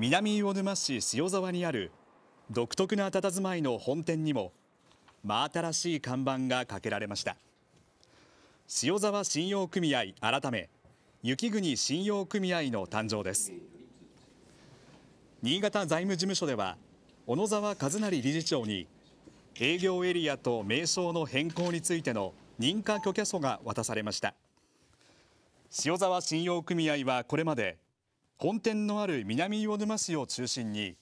南魚沼市塩沢にある独特な佇まいの本店にも真新しい看板がかけられました塩沢信用組合改め雪国信用組合の誕生です新潟財務事務所では小野沢和成理事長に営業エリアと名称の変更についての認可許可書が渡されました塩沢信用組合はこれまで本店のある南魚沼市を中心に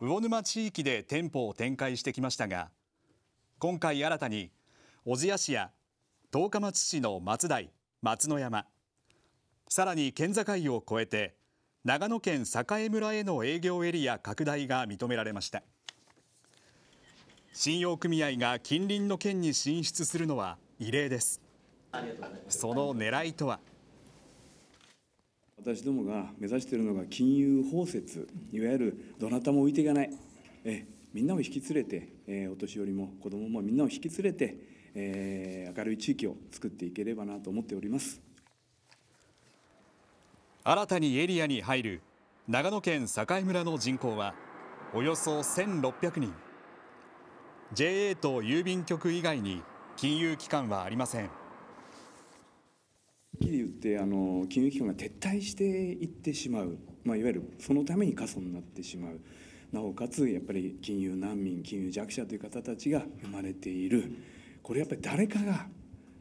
魚沼地域で店舗を展開してきましたが今回新たに小千谷市や十日町市の松台松野山さらに県境を越えて長野県栄村への営業エリア拡大が認められました信用組合が近隣の県に進出するのは異例ですその狙いとは。私どもが目指しているのが金融包摂いわゆるどなたも置いていかないえみんなを引き連れて、えお年寄りも子どももみんなを引き連れて、え明るい地域を作っていければなと思っております新たにエリアに入る長野県境村の人口はおよそ1600人 JA と郵便局以外に金融機関はありませんで言ってあの金融機関が撤退していってしまう、まあ、いわゆるそのために過疎になってしまうなおかつやっぱり金融難民金融弱者という方たちが生まれているこれやっぱり誰かが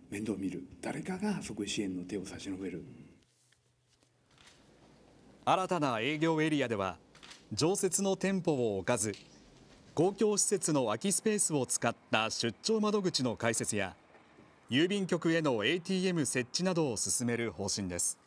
面倒を見る誰かがそこ支援の手を差し伸べる新たな営業エリアでは常設の店舗を置かず公共施設の空きスペースを使った出張窓口の開設や郵便局への ＡＴＭ 設置などを進める方針です。